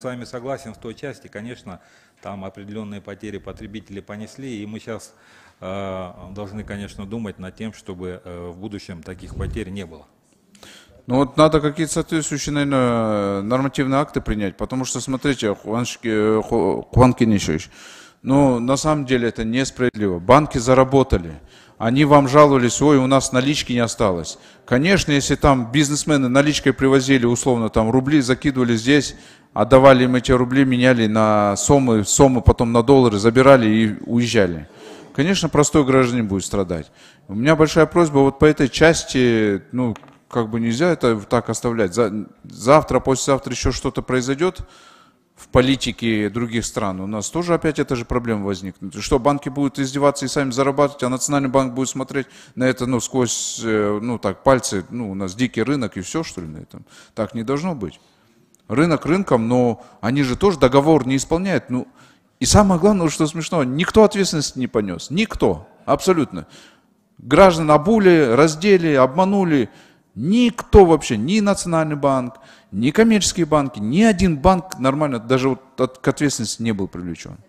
С вами согласен в той части, конечно, там определенные потери потребители понесли, и мы сейчас э, должны, конечно, думать над тем, чтобы э, в будущем таких потерь не было. Ну вот надо какие-то соответствующие, наверное, нормативные акты принять, потому что, смотрите, Хуан э, Кинишевич, ну, на самом деле это несправедливо. Банки заработали. Они вам жаловались, ой, у нас налички не осталось. Конечно, если там бизнесмены наличкой привозили, условно, там рубли закидывали здесь, отдавали им эти рубли, меняли на сомы, сомы потом на доллары, забирали и уезжали. Конечно, простой гражданин будет страдать. У меня большая просьба вот по этой части, ну, как бы нельзя это так оставлять. завтра, послезавтра еще что-то произойдет в политике других стран. У нас тоже опять эта же проблема возникнет. Что, банки будут издеваться и сами зарабатывать, а Национальный банк будет смотреть на это, ну, сквозь, э, ну, так, пальцы, ну, у нас дикий рынок и все, что ли, на этом. Так не должно быть рынок рынком, но они же тоже договор не исполняют. Ну, и самое главное, что смешно, никто ответственности не понес. Никто. Абсолютно. Граждан обули, раздели, обманули. Никто вообще, ни Национальный банк, ни коммерческие банки, ни один банк нормально даже вот к ответственности не был привлечен.